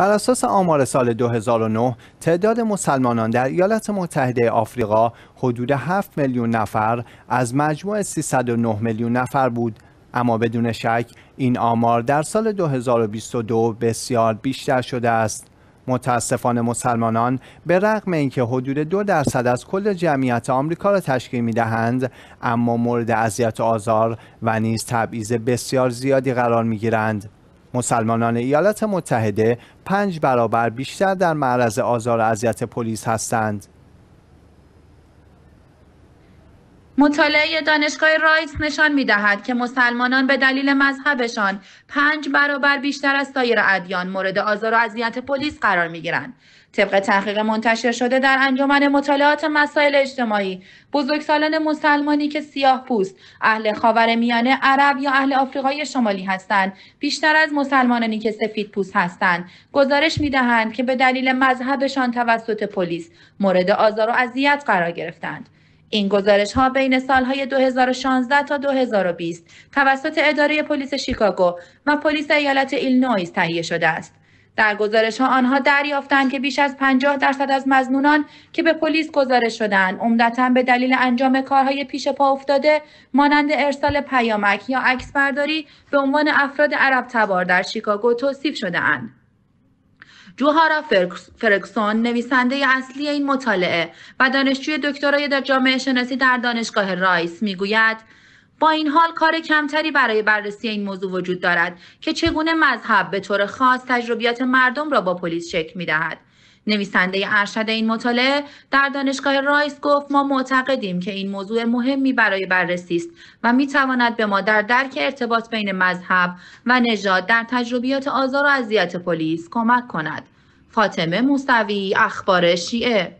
بر اساس آمار سال 2009 تعداد مسلمانان در ایالات متحده آفریقا حدود 7 میلیون نفر از مجموع 309 میلیون نفر بود اما بدون شک این آمار در سال 2022 بسیار بیشتر شده است متاسفانه مسلمانان به رغم اینکه حدود دو درصد از کل جمعیت آمریکا را تشکیل می دهند اما مورد اذیت و آزار و نیز تبعیض بسیار زیادی قرار می گیرند مسلمانان ایالات متحده پنج برابر بیشتر در معرض آزار و اذیت پلیس هستند. مطالعه دانشگاه رایس نشان می دهد که مسلمانان به دلیل مذهبشان پنج برابر بیشتر از سایر ادیان مورد آزار و اذیت پلیس قرار می گیرند. طبق تحقیق منتشر شده در انجمن مطالعات مسائل اجتماعی بزرگسالان مسلمانی که سیاه پوست اهل خاور میانه عرب یا اهل آفریقای شمالی هستند بیشتر از مسلمانانی که سفید پوست هستند گزارش می که به دلیل مذهبشان توسط پلیس مورد آزار و اذیت قرار گرفتند این گزارش ها بین سالهای 2016 تا 2020 توسط اداره پلیس شیکاگو و پلیس ایالت ایلنویز تهیه شده است. در گزارش ها آنها دریافتند که بیش از 50 درصد از مزنونان که به پلیس گزارش شدند عمدتا به دلیل انجام کارهای پیش پا افتاده مانند ارسال پیامک یا عکسبرداری به عنوان افراد عرب تبار در شیکاگو توصیف اند. جوهارا فرکسون نویسنده اصلی این مطالعه و دانشجوی دکترای در جامعه شناسی در دانشگاه رایس میگوید با این حال کار کمتری برای بررسی این موضوع وجود دارد که چگونه مذهب به طور خاص تجربیات مردم را با پلیس شکل می دهد. نویسنده ارشد این مطالعه در دانشگاه رایس گفت ما معتقدیم که این موضوع مهمی برای بررسی است و میتواند به ما در درک ارتباط بین مذهب و نژاد در تجربیات آزار و اذیت پلیس کمک کند فاطمه موسوی اخبار شیعه